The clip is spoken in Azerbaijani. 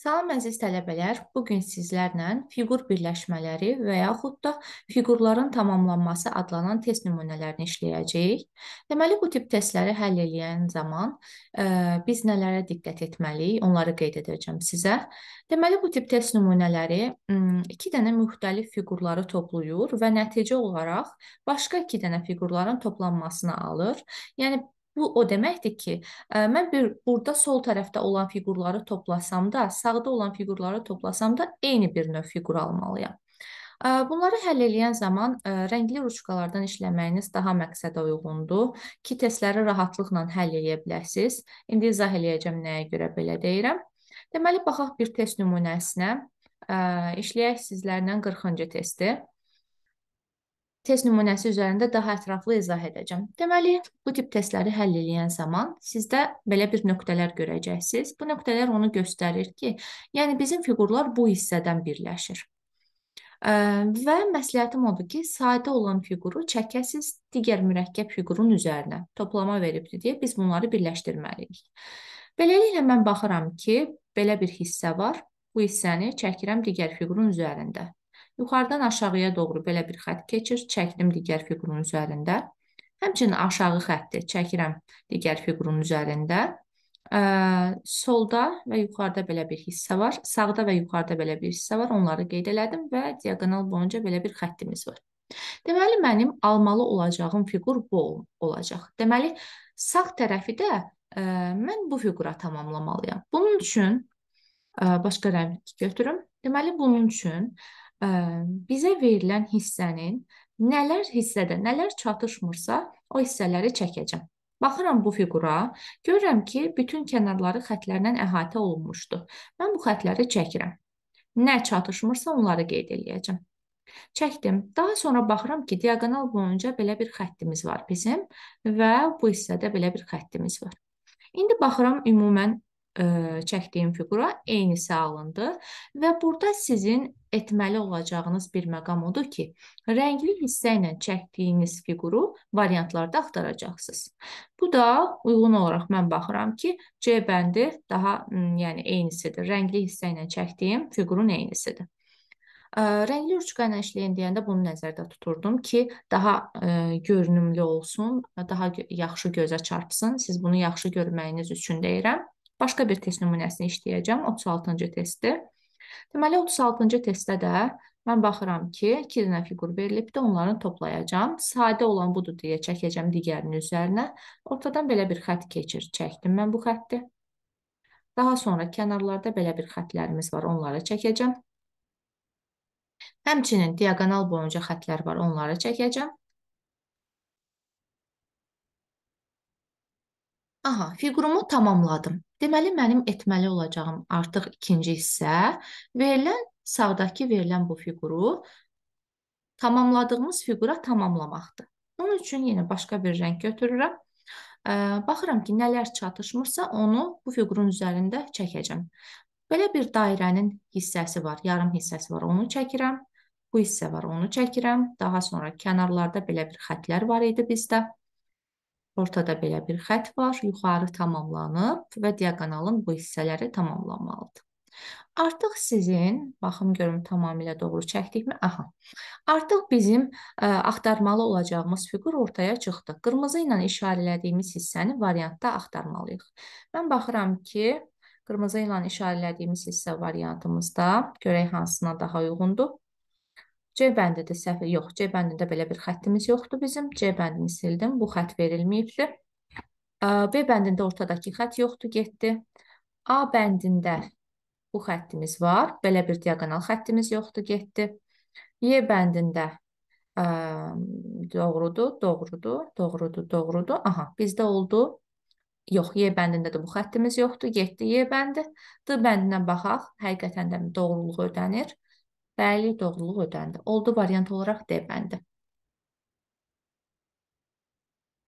Salam əziz tələbələr, bu gün sizlərlə fiqur birləşmələri və yaxud da fiqurların tamamlanması adlanan test nümunələrini işləyəcəyik. Deməli bu tip testləri həll edən zaman ə, e, biz nələrə diqqət etməliyik, onları qeyd edəcəm sizə. Deməli bu tip test nümunələri 2 dənə müxtəlif fiqurları toplayır və nəticə olaraq başqa 2 dənə fiqurların toplanmasını alır. Yəni Bu o deməkdir ki, ə, e, mən bir burada sol tərəfdə olan fiqurları toplasam da, sağda olan fiqurları toplasam da eyni bir növ fiqur almalıyam. E, bunları həll eləyən zaman e, rəngli ruçkalardan işləməyiniz daha məqsədə uyğundur ki, testləri rahatlıqla həll eləyə biləsiniz. İndi izah eləyəcəm nəyə görə belə deyirəm. Deməli, baxaq bir test nümunəsinə. İşləyək sizlərlə 40-cı testi test nümunəsi üzərində daha ətraflı izah edəcəm. Deməli, bu tip testləri həll edən zaman sizdə belə bir nöqtələr görəcəksiniz. Bu nöqtələr onu göstərir ki, yəni bizim fiqurlar bu hissədən birləşir. Və məsləhətim odur ki, sadə olan fiquru çəkəsiz digər mürəkkəb fiqurun üzərinə. Toplama veribdi deyə biz bunları birləşdirməliyik. Beləliklə mən baxıram ki, belə bir hissə var. Bu hissəni çəkirəm digər fiqurun üzərində. Yuxarıdan aşağıya doğru belə bir xətt keçir, çəkdim digər fiqurun üzərində. Həmçinin aşağı xətti çəkirəm digər fiqurun üzərində. Ə, solda və yuxarıda belə bir hissə var, sağda və yuxarıda belə bir hissə var. Onları qeyd elədim və diaqonal boyunca belə bir xəttimiz var. Deməli, mənim almalı olacağım fiqur bu olacaq. Deməli, sağ tərəfi də ə, mən bu fiqura tamamlamalıyam. Bunun üçün ə, başqa rəng götürüm. Deməli, bunun üçün bizə verilən hissənin nələr hissədə, nələr çatışmırsa, o hissələri çəkəcəm. Baxıram bu fiqura, görürəm ki, bütün kənarları xətlərlə əhatə olunmuşdu. Mən bu xətləri çəkirəm. Nə çatışmırsa onları qeyd eləyəcəm. Çəkdim. Daha sonra baxıram ki, diaqonal boyunca belə bir xəttimiz var bizim və bu hissədə belə bir xəttimiz var. İndi baxıram ümumən ə, e, çəkdiyim fiqura eynisi alındı və burada sizin etməli olacağınız bir məqam odur ki, rəngli hissə ilə çəkdiyiniz fiquru variantlarda axtaracaqsınız. Bu da uyğun olaraq mən baxıram ki, C bəndi daha yəni eynisidir. Rəngli hissə ilə çəkdiyim fiqurun eynisidir. Ə, e, rəngli uçqan əşliyin deyəndə bunu nəzərdə tuturdum ki, daha ə, e, görünümlü olsun, daha yaxşı gözə çarpsın. Siz bunu yaxşı görməyiniz üçün deyirəm başqa bir test nümunəsini işləyəcəm, 36-cı testdir. Deməli, 36-cı testdə də mən baxıram ki, 2 dənə fiqur verilibdir, onları toplayacam. Sadə olan budur deyə çəkəcəm digərinin üzərinə. Ortadan belə bir xətt keçir. Çəkdim mən bu xətti. Daha sonra kənarlarda belə bir xətlərimiz var, onları çəkəcəm. Həmçinin diagonal boyunca xətlər var, onları çəkəcəm. Aha, figurumu tamamladım. Deməli, mənim etməli olacağım artıq ikinci hissə. Verilən, sağdakı verilən bu figuru tamamladığımız figura tamamlamaqdır. Onun üçün yenə başqa bir rəng götürürəm. Baxıram ki, nələr çatışmırsa onu bu figurun üzərində çəkəcəm. Belə bir dairənin hissəsi var, yarım hissəsi var, onu çəkirəm. Bu hissə var, onu çəkirəm. Daha sonra kənarlarda belə bir xətlər var idi bizdə. Ortada belə bir xətt var, yuxarı tamamlanıb və diaqonalın bu hissələri tamamlanmalıdır. Artıq sizin, baxım görüm tamamilə doğru çəkdikmi? Aha. Artıq bizim ə, axtarmalı olacağımız fiqur ortaya çıxdı. Qırmızı ilə işarələdiyimiz hissəni variantda axtarmalıyıq. Mən baxıram ki, qırmızı ilə işarələdiyimiz hissə variantımızda görək hansına daha uyğundur. C bəndində səhv yox, C bəndində belə bir xəttimiz yoxdur bizim. C bəndini sildim. Bu xətt verilməyibdi. B bəndində ortadakı xətt yoxdur, getdi. A bəndində bu xəttimiz var. Belə bir diaqonal xəttimiz yoxdur, getdi. Y bəndində ə, doğrudur, doğrudur, doğrudur, doğrudur. Aha, bizdə oldu. Yox, Y bəndində də bu xəttimiz yoxdur, getdi Y bəndi. D bəndinə baxaq. Həqiqətən də doğruluğu ödənir. Fəaliyyət doğruluq ödəndi. Oldu variant olaraq D bəndi.